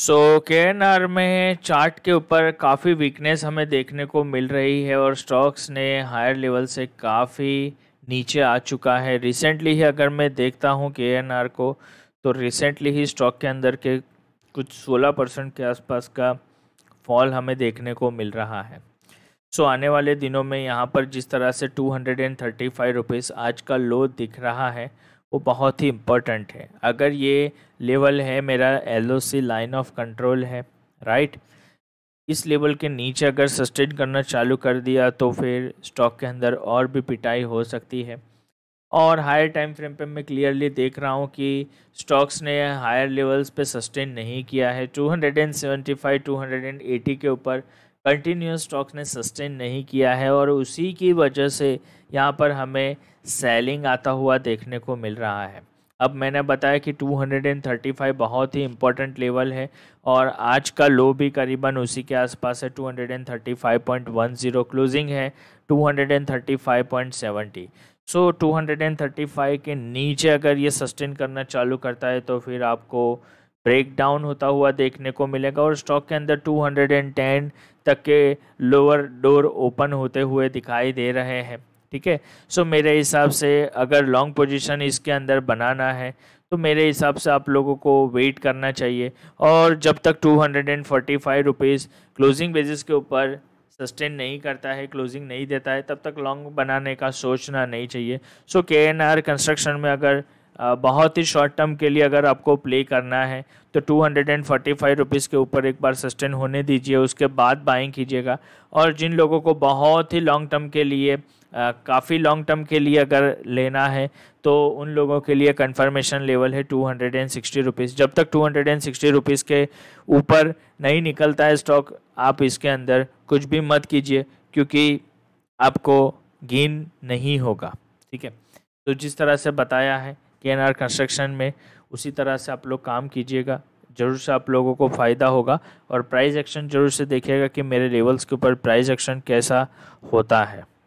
सो के N R में chart के ऊपर काफ़ी वीकनेस हमें देखने को मिल रही है और स्टॉक्स ने हायर लेवल से काफ़ी नीचे आ चुका है रिसेंटली ही अगर मैं देखता हूँ के एन आर को तो रिसेंटली ही स्टॉक के अंदर के कुछ 16 परसेंट के आसपास का फॉल हमें देखने को मिल रहा है सो so, आने वाले दिनों में यहाँ पर जिस तरह से two hundred and thirty five rupees आज का लो दिख रहा है वो बहुत ही इम्पोर्टेंट है अगर ये लेवल है मेरा एल लाइन ऑफ कंट्रोल है राइट इस लेवल के नीचे अगर सस्टेन करना चालू कर दिया तो फिर स्टॉक के अंदर और भी पिटाई हो सकती है और हायर टाइम फ्रेम पे मैं क्लियरली देख रहा हूँ कि स्टॉक्स ने हायर लेवल्स पे सस्टेन नहीं किया है 275 280 के ऊपर कंटिन्यूस स्टॉक्स ने सस्टेन नहीं किया है और उसी की वजह से यहाँ पर हमें सेलिंग आता हुआ देखने को मिल रहा है अब मैंने बताया कि 235 बहुत ही इम्पोर्टेंट लेवल है और आज का लो भी करीबन उसी के आसपास है 235.10 क्लोजिंग है 235.70 सो so, 235 के नीचे अगर ये सस्टेन करना चालू करता है तो फिर आपको ब्रेक डाउन होता हुआ देखने को मिलेगा और स्टॉक के अंदर 210 तक के लोअर डोर ओपन होते हुए दिखाई दे रहे हैं ठीक है सो मेरे हिसाब से अगर लॉन्ग पोजीशन इसके अंदर बनाना है तो मेरे हिसाब से आप लोगों को वेट करना चाहिए और जब तक two hundred and forty five rupees closing basis के ऊपर सस्टेन नहीं करता है क्लोजिंग नहीं देता है तब तक लॉन्ग बनाने का सोचना नहीं चाहिए सो के एन आर कंस्ट्रक्शन में अगर बहुत ही शॉर्ट टर्म के लिए अगर आपको प्ले करना है तो two hundred and forty five rupees के ऊपर एक बार सस्टेन होने दीजिए उसके बाद बाइंग कीजिएगा और जिन लोगों को बहुत ही लॉन्ग टर्म के लिए काफ़ी लॉन्ग टर्म के लिए अगर लेना है तो उन लोगों के लिए कंफर्मेशन लेवल है two hundred and sixty rupees जब तक two hundred and sixty rupees के ऊपर नहीं निकलता है स्टॉक आप इसके अंदर कुछ भी मत कीजिए क्योंकि आपको गेन नहीं होगा ठीक है तो जिस तरह से बताया है के कंस्ट्रक्शन में उसी तरह से आप लोग काम कीजिएगा ज़रूर से आप लोगों को फ़ायदा होगा और प्राइस एक्शन ज़रूर से देखिएगा कि मेरे लेवल्स के ऊपर प्राइस एक्शन कैसा होता है